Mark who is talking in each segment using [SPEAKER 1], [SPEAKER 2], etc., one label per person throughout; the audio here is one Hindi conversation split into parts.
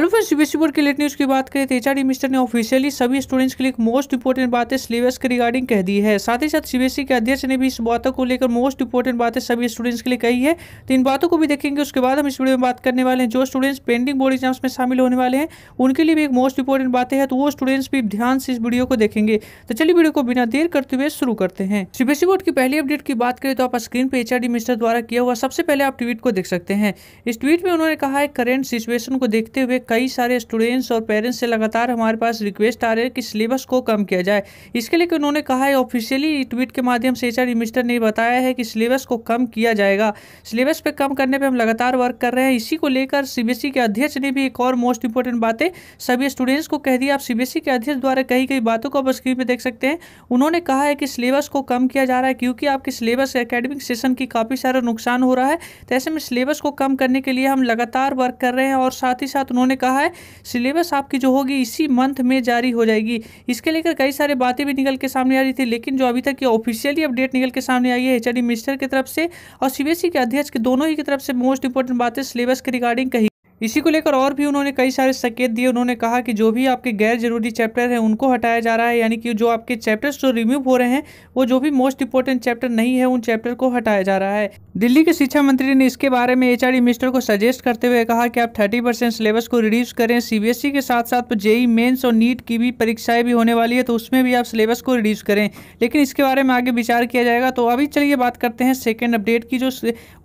[SPEAKER 1] हेलो फ्रेंड्स सुबह बोर्ड के लेट न्यूज़ की बात करें तो एच मिस्टर ने ऑफिशियली सभी स्टूडेंट्स के लिए मोस्ट इंपॉर्टेंट बातें सिलेबस के रिगार्डिंग कह दी है साथ ही साथ सीबीएसई के अध्यक्ष ने भी इस बातों को लेकर मोस्ट इंपॉर्टेंट बातें सभी स्टूडेंट्स के लिए कही है तो इन बातों को भी देखेंगे उसके बाद हम इस वीडियो में बात करने वाले हैं जो स्टूडेंट्स पेंडिंग बोर्ड एग्जाम्स में शामिल होने वाले हैं उनके लिए भी एक मोस्ट इंपॉर्टेंट बातें हैं तो वो स्टूडेंट्स भी ध्यान से इस वीडियो को देखेंगे तो चलिए वीडियो को बिना देर करते हुए शुरू करते हैं सीबीएसई बोर्ड की पहली अपडेट की बात करें तो आप स्क्रीन पर एच मिस्टर द्वारा किया हुआ सबसे पहले आप ट्वीट को देख सकते हैं इस ट्वीट में उन्होंने कहा है करेंट सिचुएशन को देखते हुए कई सारे स्टूडेंट्स और पेरेंट्स से लगातार हमारे पास रिक्वेस्ट आ रहे हैं कि सिलेबस को कम किया जाए इसके लिए उन्होंने कहा है ऑफिशियली ट्वीट के माध्यम से एच मिनिस्टर ने बताया है कि सिलेबस को कम किया जाएगा सिलेबस पर कम करने पर हम लगातार वर्क कर रहे हैं इसी को लेकर सी e के अध्यक्ष ने भी एक और मोस्ट इंपॉर्टेंट बातें सभी स्टूडेंट्स को कह दी आप सीबीएसई e के अध्यक्ष द्वारा कही गई बातों को आप स्क्रीन पर देख सकते हैं उन्होंने कहा है कि सिलेबस को कम किया जा रहा है क्योंकि आपके सिलेबस एकेडमिक सेशन की काफ़ी सारा नुकसान हो रहा है तो ऐसे में सिलेबस को कम करने के लिए हम लगातार वर्क कर रहे हैं और साथ ही साथ उन्होंने उन्होंने कहा है सिलेबस आपकी जो होगी इसी मंथ में जारी हो जाएगी इसके लेकर कई सारे बातें भी निकल के सामने आ रही थी लेकिन जो अभी तक ये ऑफिशियली अपडेट निकल के सामने आई है एच मिनिस्टर की तरफ से और सीबीएसई e के अध्यक्ष के दोनों ही की तरफ से मोस्ट इंपॉर्टेंट बातें सिलेबस के रिगार्डिंग कही इसी को लेकर और भी उन्होंने कई सारे संकेत दिए उन्होंने कहा कि जो भी आपके गैर जरूरी चैप्टर हैं उनको हटाया जा रहा है यानी कि जो आपके चैप्टर्स जो रिमूव हो रहे हैं वो जो भी मोस्ट इंपॉर्टेंट चैप्टर नहीं है उन चैप्टर को हटाया जा रहा है दिल्ली के शिक्षा मंत्री ने इसके बारे में एच मिनिस्टर को सजेस्ट करते हुए कहा कि आप थर्टी सिलेबस को रिड्यूस करें सीबीएसई के साथ साथ तो जेई मेन्स और नीट की भी परीक्षाएं भी होने वाली है तो उसमें भी आप सिलेबस को रिड्यूस करें लेकिन इसके बारे में आगे विचार किया जाएगा तो अभी चलिए बात करते हैं सेकेंड अपडेट की जो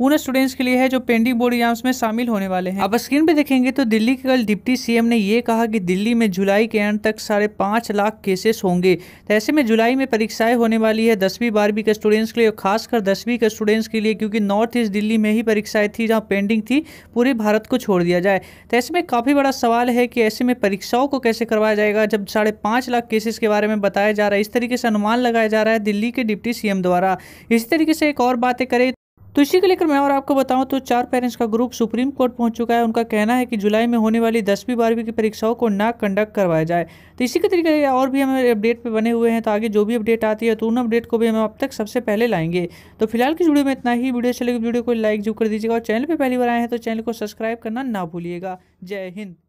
[SPEAKER 1] उन स्टूडेंट्स के लिए है जो पेंडिंग बोर्ड एग्जाम्स में शामिल होने वाले हैं अब स्क्रीन पे देखेंगे तो दिल्ली के कल डिप्टी सीएम ने यह कहा कि दिल्ली में जुलाई के अंत तक साढ़े पाँच लाख केसेस होंगे तो ऐसे में जुलाई में परीक्षाएं होने वाली है दसवीं बारहवीं के स्टूडेंट्स के लिए और खासकर दसवीं के स्टूडेंट्स के लिए क्योंकि नॉर्थ ईस्ट दिल्ली में ही परीक्षाएं थी जहाँ पेंडिंग थी पूरे भारत को छोड़ दिया जाए तो ऐसे में काफ़ी बड़ा सवाल है कि ऐसे में परीक्षाओं को कैसे करवाया जाएगा जब साढ़े लाख केसेस के बारे में बताया जा रहा है इस तरीके से अनुमान लगाया जा रहा है दिल्ली के डिप्टी सीएम द्वारा इसी तरीके से एक और बातें करें तो इसी को लेकर मैं और आपको बताऊं तो चार पेरेंट्स का ग्रुप सुप्रीम कोर्ट पहुंच चुका है उनका कहना है कि जुलाई में होने वाली दसवीं बारहवीं की परीक्षाओं को ना कंडक्ट करवाया जाए तो इसी के तरीके और भी हमें अपडेट पर बने हुए हैं तो आगे जो भी अपडेट आती है तो उन अपडेट को भी हम अब तक सबसे पहले लाएंगे तो फिलहाल की वीडियो में इतना ही वीडियो चलेगी वीडियो को लाइक जरूर कर दीजिएगा और चैनल पर पहली बार आए हैं तो चैनल को सब्सक्राइब करना ना भूलिएगा जय हिंद